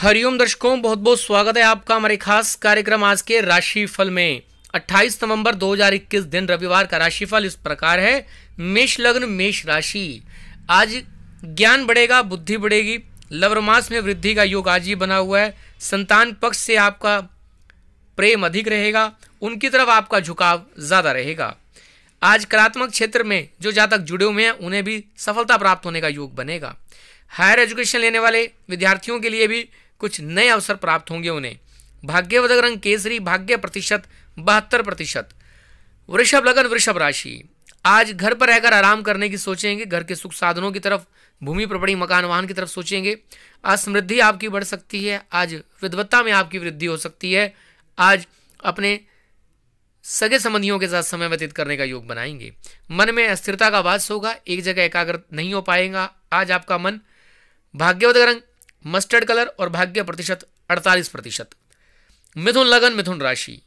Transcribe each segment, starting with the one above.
हरिओम दर्शकों बहुत बहुत स्वागत है आपका हमारे खास कार्यक्रम आज के राशिफल में 28 नवंबर 2021 दिन रविवार का राशिफल इस प्रकार है मेष लग्न मेष राशि आज ज्ञान बढ़ेगा बुद्धि बढ़ेगी लवर मास में वृद्धि का योग आज ही बना हुआ है संतान पक्ष से आपका प्रेम अधिक रहेगा उनकी तरफ आपका झुकाव ज़्यादा रहेगा आज कलात्मक क्षेत्र में जो जातक जुड़े हुए हैं उन्हें भी सफलता प्राप्त होने का योग बनेगा हायर एजुकेशन लेने वाले विद्यार्थियों के लिए भी कुछ नए अवसर प्राप्त होंगे उन्हें भाग्यवधक रंग केसरी भाग्य प्रतिशत बहत्तर प्रतिशत वृषभ लगन वृषभ राशि आज घर पर रहकर आराम करने की सोचेंगे घर के सुख साधनों की तरफ भूमि प्रपड़ी मकान वाहन की तरफ सोचेंगे आज समृद्धि आपकी बढ़ सकती है आज विद्वत्ता में आपकी वृद्धि हो सकती है आज अपने सगे संबंधियों के साथ समय व्यतीत करने का योग बनाएंगे मन में अस्थिरता का वास होगा एक जगह एकाग्र नहीं हो पाएगा आज आपका मन भाग्यवत रंग मस्टर्ड कलर और भाग्य प्रतिशत अड़तालीस प्रतिशत मिथुन लगन मिथुन राशि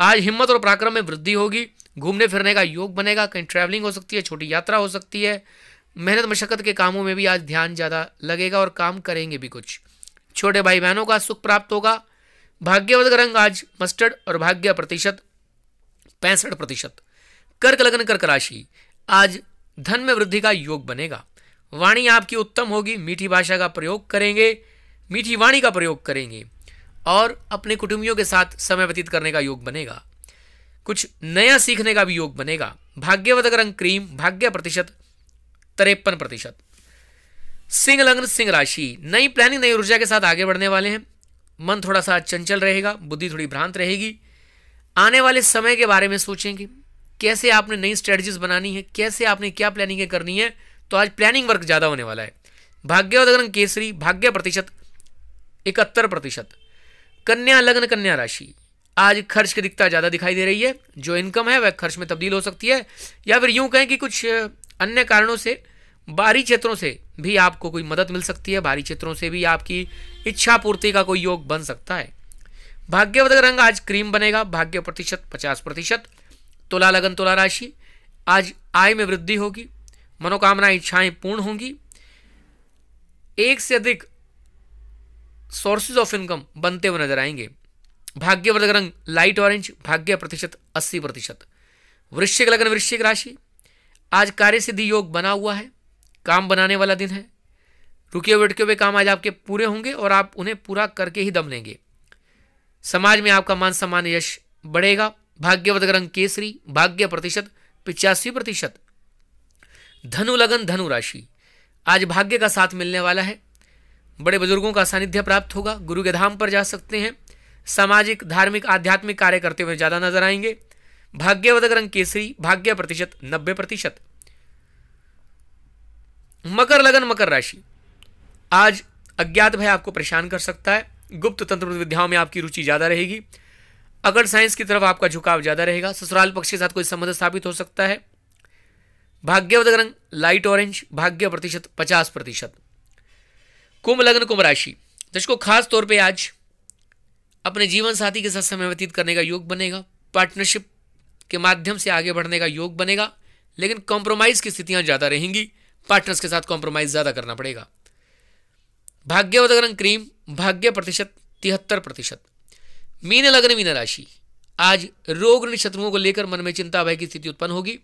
आज हिम्मत और पराक्रम में वृद्धि होगी घूमने फिरने का योग बनेगा कहीं ट्रैवलिंग हो सकती है छोटी यात्रा हो सकती है मेहनत मशक्क़त के कामों में भी आज ध्यान ज़्यादा लगेगा और काम करेंगे भी कुछ छोटे भाई बहनों का सुख प्राप्त होगा भाग्यवत रंग आज मस्टर्ड और भाग्य प्रतिशत पैंसठ प्रतिशत कर्क लगन कर्क राशि आज धन में वृद्धि का योग बनेगा वाणी आपकी उत्तम होगी मीठी भाषा का प्रयोग करेंगे मीठी वाणी का प्रयोग करेंगे और अपने कुटुंबियों के साथ समय व्यतीत करने का योग बनेगा कुछ नया सीखने का भी योग बनेगा भाग्यवत रंग क्रीम भाग्य प्रतिशत तिरपन प्रतिशत सिंह लग्न सिंह राशि नई प्लानिंग नई ऊर्जा के साथ आगे बढ़ने वाले हैं मन थोड़ा सा चंचल रहेगा बुद्धि थोड़ी भ्रांत रहेगी आने वाले समय के बारे में सोचेंगे कैसे आपने नई स्ट्रेटजीज बनानी है कैसे आपने क्या प्लानिंग करनी है तो आज प्लानिंग वर्क ज़्यादा होने वाला है भाग्य और लग्न केसरी भाग्य प्रतिशत इकहत्तर प्रतिशत कन्या लग्न कन्या राशि आज खर्च की दिखता ज़्यादा दिखाई दे रही है जो इनकम है वह खर्च में तब्दील हो सकती है या फिर यूं कहें कि कुछ अन्य कारणों से बाहरी क्षेत्रों से भी आपको कोई मदद मिल सकती है बाहरी क्षेत्रों से भी आपकी इच्छा पूर्ति का कोई योग बन सकता है भाग्यवत रंग आज क्रीम बनेगा भाग्य प्रतिशत पचास प्रतिशत तुला लगन तुला राशि आज आय में वृद्धि होगी मनोकामना इच्छाएं पूर्ण होंगी एक से अधिक सोर्सेज ऑफ इनकम बनते हुए नजर आएंगे भाग्यवर्धक रंग लाइट ऑरेंज भाग्य प्रतिशत अस्सी प्रतिशत वृश्चिक लग्न वृश्चिक राशि आज कार्य सिद्धि योग बना हुआ है काम बनाने वाला दिन है रुके बैठके हुए काम आज आपके पूरे होंगे और आप उन्हें पूरा करके ही दम लेंगे समाज में आपका मान सम्मान यश बढ़ेगा भाग्यवर्धक रंग केसरी भाग्य प्रतिशत पिचासी प्रतिशत धनु लगन धनु राशि आज भाग्य का साथ मिलने वाला है बड़े बुजुर्गों का सानिध्य प्राप्त होगा गुरु के धाम पर जा सकते हैं सामाजिक धार्मिक आध्यात्मिक कार्य करते हुए ज़्यादा नजर आएंगे भाग्यवधक रंग केसरी भाग्य प्रतिशत नब्बे प्रतिशत मकर लगन मकर राशि आज अज्ञात भय आपको परेशान कर सकता है गुप्त तंत्र विद्याओं में आपकी रुचि ज़्यादा रहेगी अगर साइंस की तरफ आपका झुकाव ज़्यादा रहेगा ससुराल पक्ष के साथ कोई संबंध स्थापित हो सकता है भाग्यवत रंग लाइट ऑरेंज भाग्य प्रतिशत पचास प्रतिशत कुंभ लग्न कुंभ राशि दर्शकों खास तौर पे आज अपने जीवन साथी के साथ समय व्यतीत करने का योग बनेगा पार्टनरशिप के माध्यम से आगे बढ़ने का योग बनेगा लेकिन कॉम्प्रोमाइज की स्थितियां ज़्यादा रहेंगी पार्टनर्स के साथ कॉम्प्रोमाइज ज़्यादा करना पड़ेगा भाग्यवत रंग क्रीम भाग्य प्रतिशत तिहत्तर प्रतिशत मीन लग्न मीन राशि आज रोग शत्रुओं को लेकर मन में चिंता भय की स्थिति उत्पन्न होगी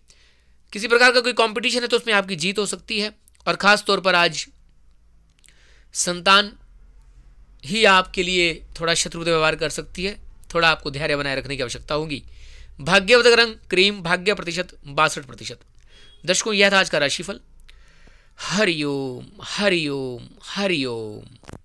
किसी प्रकार का कोई कंपटीशन है तो उसमें आपकी जीत हो सकती है और ख़ास तौर पर आज संतान ही आपके लिए थोड़ा शत्रुता व्यवहार कर सकती है थोड़ा आपको धैर्य बनाए रखने की आवश्यकता होगी भाग्यवधक रंग क्रीम भाग्य प्रतिशत बासठ प्रतिशत दर्शकों यह था आज का राशिफल हरिओम हरिओम हरिओम